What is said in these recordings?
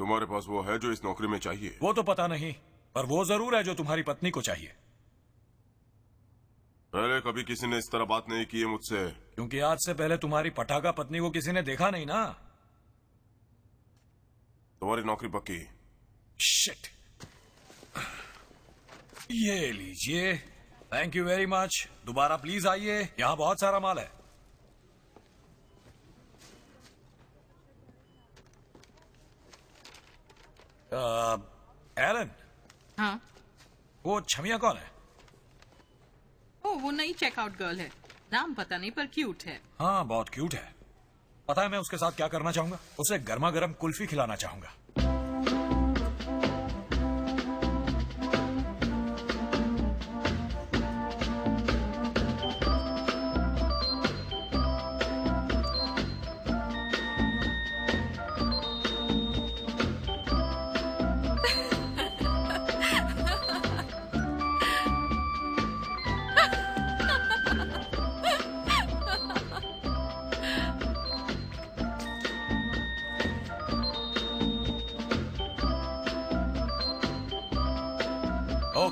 तुम्हारे पास वो है जो इस नौकरी में चाहिए वो तो पता नहीं पर वो जरूर है जो तुम्हारी पत्नी को चाहिए पहले कभी किसी ने इस तरह बात नहीं की है मुझसे क्योंकि आज से पहले तुम्हारी पटाखा पत्नी को किसी ने देखा नहीं ना तुम्हारी नौकरी पक्की शिट ये लीजिए थैंक यू वेरी मच दोबारा प्लीज आइए यहाँ बहुत सारा माल है एरन uh, हाँ वो छमिया कौन है ओ, वो नई चेकआउट गर्ल है नाम पता नहीं पर क्यूट है हाँ बहुत क्यूट है पता है मैं उसके साथ क्या करना चाहूंगा उसे गर्मा गर्म कुल्फी खिलाना चाहूंगा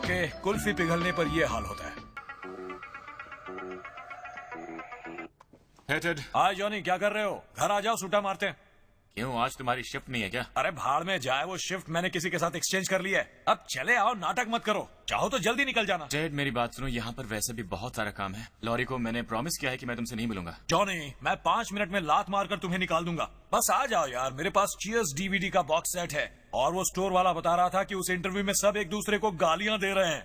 के कुल्फी पिघलने पर यह हाल होता है hey, हाँ, जॉनी क्या कर रहे हो घर आ जाओ सूटा मारते हैं क्यों आज तुम्हारी शिफ्ट नहीं है क्या अरे भाड़ में जाए वो शिफ्ट मैंने किसी के साथ एक्सचेंज कर लिया है अब चले आओ नाटक मत करो चाहो तो जल्दी निकल जाना जेड मेरी बात सुनो यहाँ पर वैसे भी बहुत सारा काम है लॉरी को मैंने प्रॉमिस किया है कि मैं तुमसे नहीं मिलूंगा जॉनी मैं पाँच मिनट में लात मारकर तुम्हें निकाल दूंगा बस आ जाओ यार मेरे पास चीयर्स डीवीडी का बॉक्स सेट है और वो स्टोर वाला बता रहा था की उस इंटरव्यू में सब एक दूसरे को गालियाँ दे रहे हैं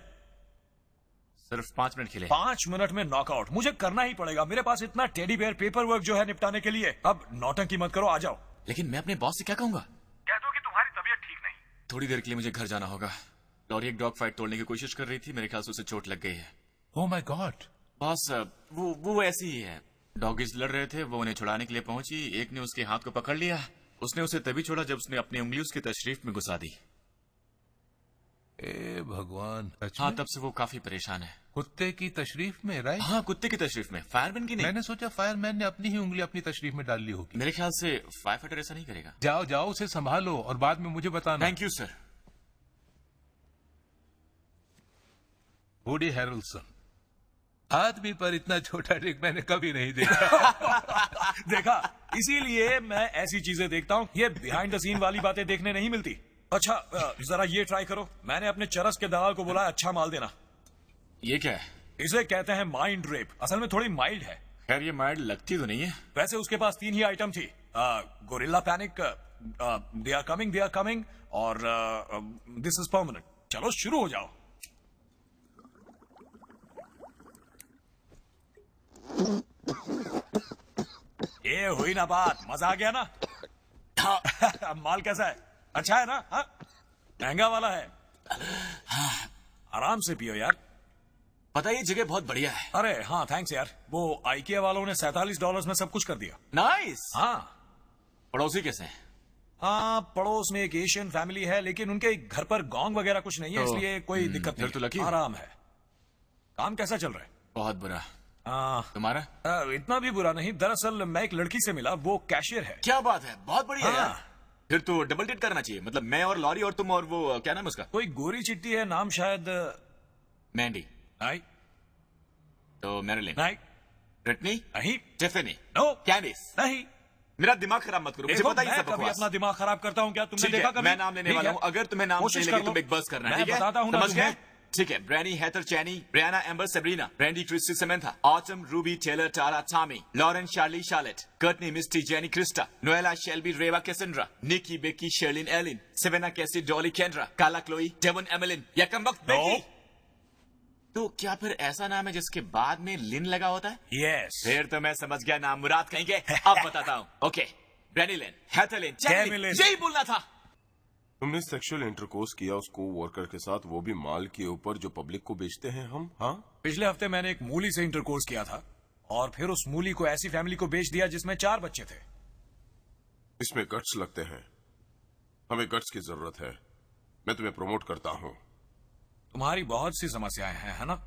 सिर्फ पांच मिनट के लिए पांच मिनट में नॉकआउट मुझे करना ही पड़ेगा मेरे पास इतना टेडी बेयर पेपर वर्क जो है निपटाने के लिए अब नौटंकी मत करो आ जाओ लेकिन मैं अपने बॉस से क्या कहूंगा कह दो कि तुम्हारी तबीयत ठीक नहीं थोड़ी देर के लिए मुझे घर जाना होगा लॉरी एक डॉग फाइट तोड़ने की कोशिश कर रही थी मेरे ख्याल से उसे चोट लग गई है ओ माय गॉड बॉस वो वो ऐसी ही है डॉगीज लड़ रहे थे वो उन्हें छुड़ाने के लिए पहुंची एक ने उसके हाथ को पकड़ लिया उसने उसे तभी छोड़ा जब उसने अपनी उंगली उसकी तशरीफ में घुसा दी ए भगवान अच्छा। हाँ तब से वो काफी परेशान है कुत्ते की तशरीफ में राइट हाँ कुत्ते की तशरीफ में फायरमैन की नहीं मैंने सोचा फायरमैन ने अपनी ही उंगली अपनी तशरीफ में डाल ली होगी मेरे ख्याल से फायर फाइटर ऐसा नहीं करेगा जाओ जाओ उसे संभालो और बाद में मुझे बताना थैंक यू सर बूढ़ी हेरल्सन आदमी पर इतना छोटा ट्रिक मैंने कभी नहीं देखा देखा इसीलिए मैं ऐसी चीजें देखता हूँ ये बिहाइंड द सीन वाली बातें देखने नहीं मिलती अच्छा जरा ये ट्राई करो मैंने अपने चरस के दलाल को बोला अच्छा माल देना ये क्या है इसे कहते हैं माइंड रेप असल में थोड़ी माइल्ड है खैर ये माइल्ड लगती तो नहीं है वैसे उसके पास तीन ही आइटम थी gorilla panic they are coming they are coming और दिस इज परमानेंट चलो शुरू हो जाओ ये हुई ना बात मजा आ गया ना हाँ। माल कैसा है अच्छा है ना हाँ। महंगा वाला है हाँ, आराम से पियो यार पता ये जगह बहुत बढ़िया है अरे हाँ थैंक्स यार वो आईकिया वालों ने सैतालीस डॉलर्स में सब कुछ कर दिया नाइस हाँ पड़ोसी कैसे हाँ पड़ोस में एक एशियन फैमिली है लेकिन उनके घर पर गोंग वगैरह कुछ नहीं है तो, इसलिए कोई हम्म, दिक्कत नहीं तो लगी आराम है काम कैसा चल रहा है बहुत बुरा आ, हाँ। तुम्हारा आ, इतना भी बुरा नहीं दरअसल मैं एक लड़की से मिला वो कैशियर है क्या बात है बहुत बढ़िया हाँ, फिर तो डबल डेट करना चाहिए मतलब मैं और लॉरी और तुम और वो क्या नाम उसका कोई गोरी चिट्टी है नाम शायद मैंडी आई तो मैरिलिन आई ब्रिटनी नहीं टिफनी नो कैनिस नहीं मेरा दिमाग खराब मत करो मुझे पता ही सब कभी अपना दिमाग खराब करता हूं क्या तुमने देखा कभी मैं नाम लेने वाला हूं अगर तुम्हें नाम लेने कोशिश तुम एक बस करना है ठीक है बताता गए ठीक है Brainy Heather Chaney Briana Amber Sabrina Brandy Christy Samantha Autumn Ruby Taylor Tara Tammy Lawrence Charlie Charlotte Courtney Misty Jenny Krista Noella Shelby Reva Cassandra Nicky Becky Sherlyn Ellen Savannah Cassie Dolly कैंड्रा काला Chloe Devon Emeline या कमबख्त बेकी तो क्या फिर ऐसा नाम है जिसके बाद में लिन लगा होता है यस yes. फिर तो मैं समझ गया नाम मुराद कहेंगे अब बताता हूँ ओके ब्रैनी लिन हैथर लिन यही बोलना था तुमने सेक्सुअल इंटरकोर्स किया उसको वर्कर के साथ वो भी माल के ऊपर जो पब्लिक को बेचते हैं हम हाँ पिछले हफ्ते मैंने एक मूली से इंटरकोर्स किया था और फिर उस मूली को ऐसी फैमिली को बेच दिया जिसमें चार बच्चे थे इसमें कट्स लगते हैं हमें कट्स की जरूरत है मैं तुम्हें प्रमोट करता हूँ तुम्हारी बहुत सी समस्याएं हैं है ना